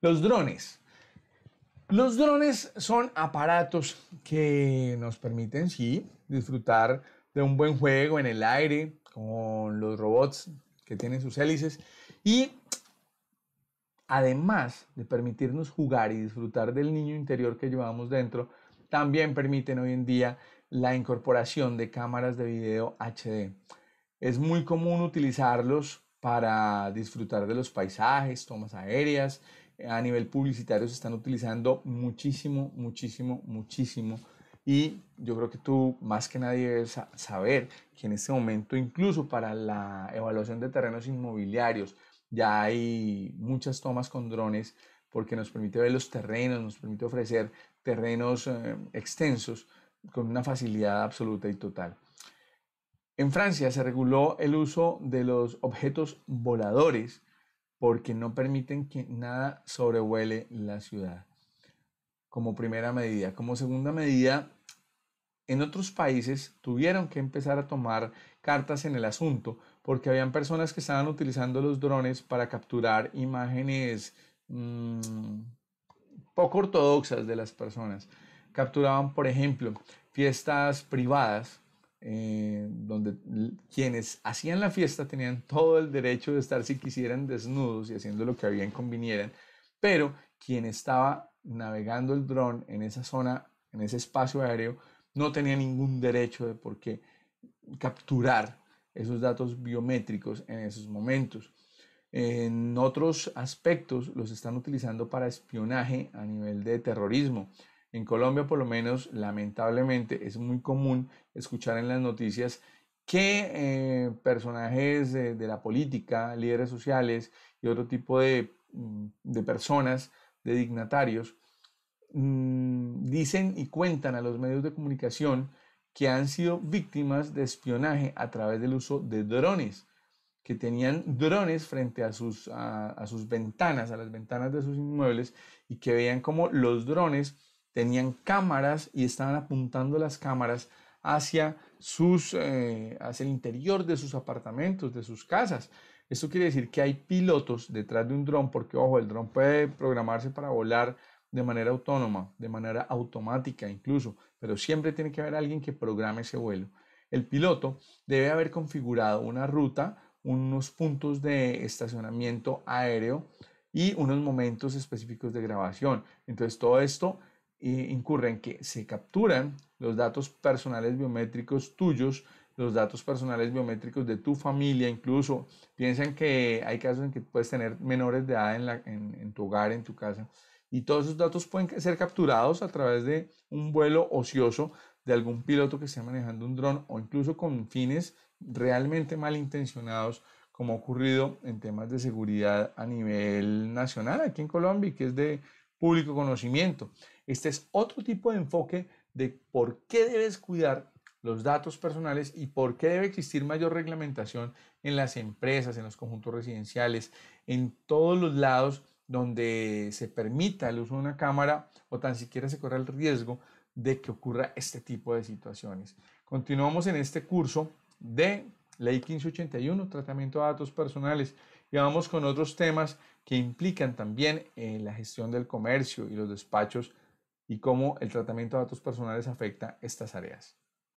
Los drones. Los drones son aparatos que nos permiten, sí, disfrutar de un buen juego en el aire con los robots que tienen sus hélices y además de permitirnos jugar y disfrutar del niño interior que llevamos dentro, también permiten hoy en día la incorporación de cámaras de video HD. Es muy común utilizarlos para disfrutar de los paisajes, tomas aéreas a nivel publicitario se están utilizando muchísimo, muchísimo, muchísimo. Y yo creo que tú más que nadie debes saber que en este momento, incluso para la evaluación de terrenos inmobiliarios, ya hay muchas tomas con drones porque nos permite ver los terrenos, nos permite ofrecer terrenos eh, extensos con una facilidad absoluta y total. En Francia se reguló el uso de los objetos voladores porque no permiten que nada sobrevuele la ciudad. Como primera medida. Como segunda medida, en otros países tuvieron que empezar a tomar cartas en el asunto porque habían personas que estaban utilizando los drones para capturar imágenes mm, poco ortodoxas de las personas. Capturaban, por ejemplo, fiestas privadas eh, donde quienes hacían la fiesta tenían todo el derecho de estar si quisieran desnudos y haciendo lo que habían convinieran, pero quien estaba navegando el dron en esa zona, en ese espacio aéreo, no tenía ningún derecho de por qué capturar esos datos biométricos en esos momentos. En otros aspectos los están utilizando para espionaje a nivel de terrorismo. En Colombia, por lo menos, lamentablemente, es muy común escuchar en las noticias que eh, personajes de, la política, líderes sociales y otro tipo de, mm, personas, de dignatarios, mm, dicen y cuentan a los medios de comunicación que han sido víctimas de espionaje a través del uso de drones, que tenían drones frente a sus, a sus ventanas, a las ventanas de sus inmuebles, y que veían como los drones tenían cámaras y estaban apuntando las cámaras hacia, sus, eh, hacia el interior de sus apartamentos, de sus casas. Esto quiere decir que hay pilotos detrás de un dron, porque ojo, el dron puede programarse para volar de manera autónoma, de manera automática incluso, pero siempre tiene que haber alguien que programe ese vuelo. El piloto debe haber configurado una ruta, unos puntos de estacionamiento aéreo y unos momentos específicos de grabación. Entonces todo esto incurren en que se capturan los datos personales biométricos tuyos, los datos personales biométricos de tu familia, incluso piensan que hay casos en que puedes tener menores de edad en, tu hogar, en tu casa, y todos esos datos pueden ser capturados a través de un vuelo ocioso de algún piloto que esté manejando un dron o incluso con fines realmente malintencionados como ha ocurrido en temas de seguridad a nivel nacional aquí en Colombia y que es de público conocimiento. Este es otro tipo de enfoque de por qué debes cuidar los datos personales y por qué debe existir mayor reglamentación en las empresas, en los conjuntos residenciales, en todos los lados donde se permita el uso de una cámara o tan siquiera se corra el riesgo de que ocurra este tipo de situaciones. Continuamos en este curso de Ley 1581, tratamiento de datos personales. Y vamos con otros temas que implican también eh, la gestión del comercio y los despachos y cómo el tratamiento de datos personales afecta estas áreas.